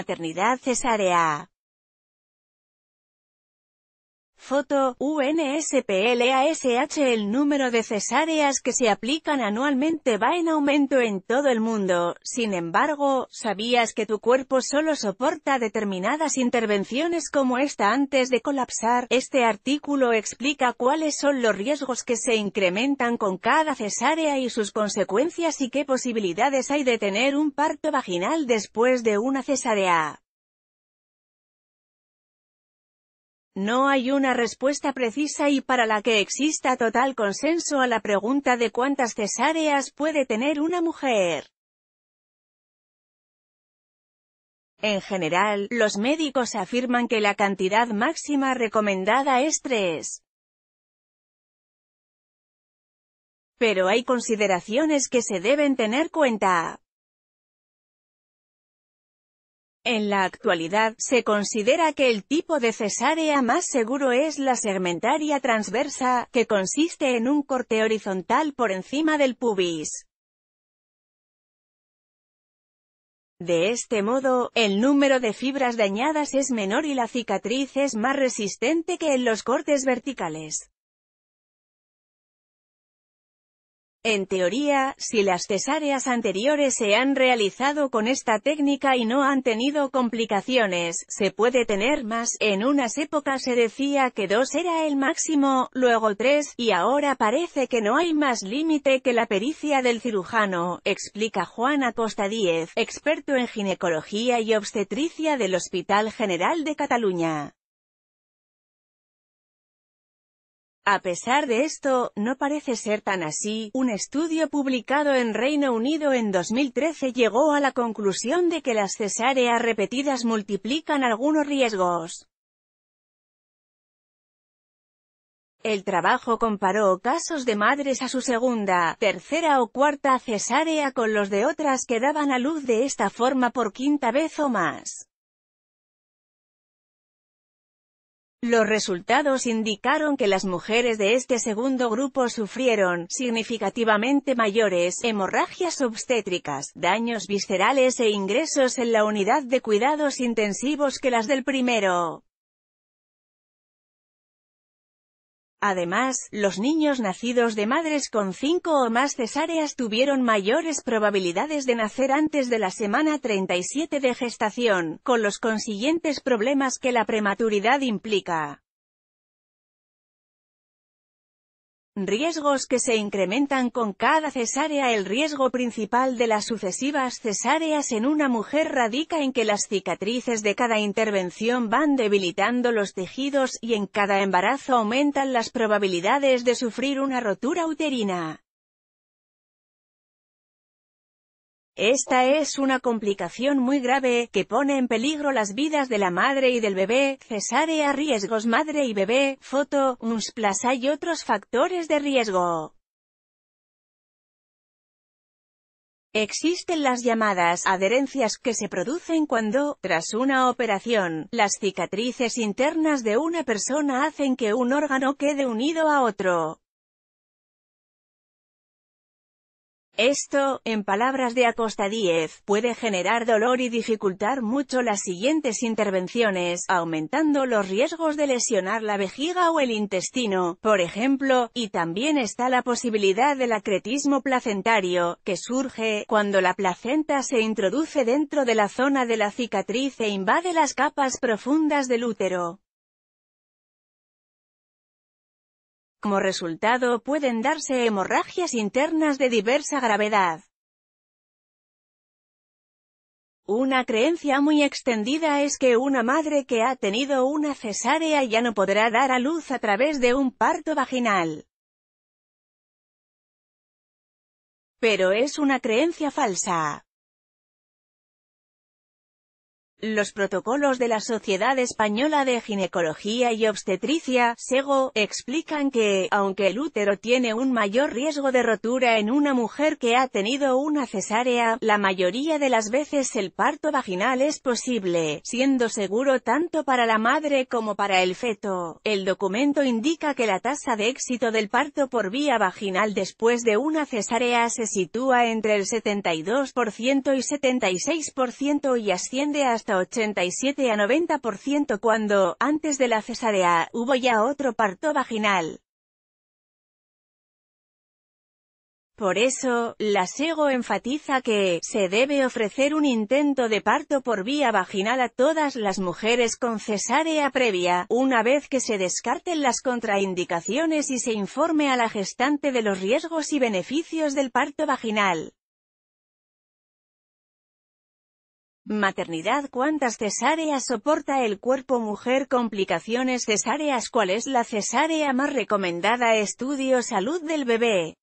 maternidad cesárea. Foto, UNSPLASH El número de cesáreas que se aplican anualmente va en aumento en todo el mundo, sin embargo, ¿sabías que tu cuerpo solo soporta determinadas intervenciones como esta antes de colapsar? Este artículo explica cuáles son los riesgos que se incrementan con cada cesárea y sus consecuencias y qué posibilidades hay de tener un parto vaginal después de una cesárea. No hay una respuesta precisa y para la que exista total consenso a la pregunta de cuántas cesáreas puede tener una mujer. En general, los médicos afirman que la cantidad máxima recomendada es tres. Pero hay consideraciones que se deben tener cuenta. En la actualidad, se considera que el tipo de cesárea más seguro es la segmentaria transversa, que consiste en un corte horizontal por encima del pubis. De este modo, el número de fibras dañadas es menor y la cicatriz es más resistente que en los cortes verticales. En teoría, si las cesáreas anteriores se han realizado con esta técnica y no han tenido complicaciones, se puede tener más, en unas épocas se decía que dos era el máximo, luego tres, y ahora parece que no hay más límite que la pericia del cirujano, explica Juan Acosta Díez, experto en ginecología y obstetricia del Hospital General de Cataluña. A pesar de esto, no parece ser tan así. Un estudio publicado en Reino Unido en 2013 llegó a la conclusión de que las cesáreas repetidas multiplican algunos riesgos. El trabajo comparó casos de madres a su segunda, tercera o cuarta cesárea con los de otras que daban a luz de esta forma por quinta vez o más. Los resultados indicaron que las mujeres de este segundo grupo sufrieron, significativamente mayores, hemorragias obstétricas, daños viscerales e ingresos en la unidad de cuidados intensivos que las del primero. Además, los niños nacidos de madres con cinco o más cesáreas tuvieron mayores probabilidades de nacer antes de la semana 37 de gestación, con los consiguientes problemas que la prematuridad implica. Riesgos que se incrementan con cada cesárea El riesgo principal de las sucesivas cesáreas en una mujer radica en que las cicatrices de cada intervención van debilitando los tejidos y en cada embarazo aumentan las probabilidades de sufrir una rotura uterina. Esta es una complicación muy grave, que pone en peligro las vidas de la madre y del bebé, cesárea riesgos madre y bebé, foto, uns y otros factores de riesgo. Existen las llamadas adherencias que se producen cuando, tras una operación, las cicatrices internas de una persona hacen que un órgano quede unido a otro. Esto, en palabras de Acosta 10, puede generar dolor y dificultar mucho las siguientes intervenciones, aumentando los riesgos de lesionar la vejiga o el intestino, por ejemplo, y también está la posibilidad del acretismo placentario, que surge cuando la placenta se introduce dentro de la zona de la cicatriz e invade las capas profundas del útero. Como resultado pueden darse hemorragias internas de diversa gravedad. Una creencia muy extendida es que una madre que ha tenido una cesárea ya no podrá dar a luz a través de un parto vaginal. Pero es una creencia falsa. Los protocolos de la Sociedad Española de Ginecología y Obstetricia, SEGO, explican que, aunque el útero tiene un mayor riesgo de rotura en una mujer que ha tenido una cesárea, la mayoría de las veces el parto vaginal es posible, siendo seguro tanto para la madre como para el feto. El documento indica que la tasa de éxito del parto por vía vaginal después de una cesárea se sitúa entre el 72% y 76% y asciende hasta 87 a 90% cuando, antes de la cesárea, hubo ya otro parto vaginal. Por eso, la SEGO enfatiza que, se debe ofrecer un intento de parto por vía vaginal a todas las mujeres con cesárea previa, una vez que se descarten las contraindicaciones y se informe a la gestante de los riesgos y beneficios del parto vaginal. Maternidad ¿Cuántas cesáreas soporta el cuerpo mujer? Complicaciones cesáreas ¿Cuál es la cesárea más recomendada? Estudio Salud del bebé